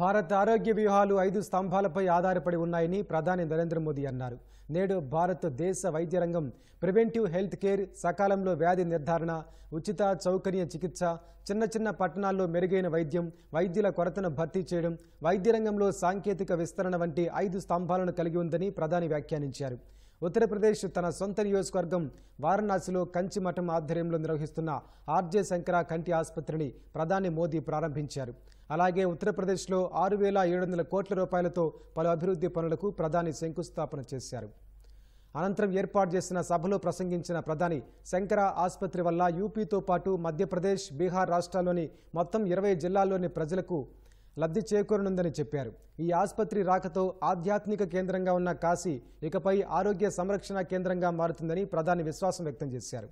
భారత ఆరోగ్య వ్యూహాలు ఐదు స్తంభాలపై ఆధారపడి ఉన్నాయని ప్రధాని నరేంద్ర మోదీ అన్నారు నేడు భారత్ దేశ వైద్య రంగం ప్రివెంటివ్ హెల్త్ కేర్ సకాలంలో వ్యాధి నిర్ధారణ ఉచిత చౌకర్య చికిత్స చిన్న చిన్న పట్టణాల్లో మెరుగైన వైద్యం వైద్యుల కొరతను భర్తీ చేయడం వైద్య రంగంలో సాంకేతిక విస్తరణ వంటి ఐదు స్తంభాలను కలిగి ఉందని ప్రధాని వ్యాఖ్యానించారు ఉత్తరప్రదేశ్ తన సొంత నియోజకవర్గం వారణాసిలో కంచి మఠం ఆధ్వర్యంలో నిర్వహిస్తున్న ఆర్జే శంకర కంటి ఆసుపత్రిని ప్రధాని మోదీ ప్రారంభించారు అలాగే ఉత్తరప్రదేశ్లో ఆరు వేల ఏడు వందల కోట్ల రూపాయలతో పలు అభివృద్ధి పనులకు ప్రధాని శంకుస్థాపన చేశారు అనంతరం ఏర్పాటు చేసిన సభలో ప్రసంగించిన ప్రధాని శంకర ఆసుపత్రి వల్ల యూపీతో పాటు మధ్యప్రదేశ్ బీహార్ రాష్ట్రాల్లోని మొత్తం ఇరవై జిల్లాల్లోని ప్రజలకు లబ్ధి చేకూరనుందని చెప్పారు ఈ ఆసుపత్రి రాకతో ఆధ్యాత్మిక కేంద్రంగా ఉన్న కాశీ ఇకపై ఆరోగ్య సంరక్షణ కేంద్రంగా మారుతుందని ప్రధాని విశ్వాసం వ్యక్తం చేశారు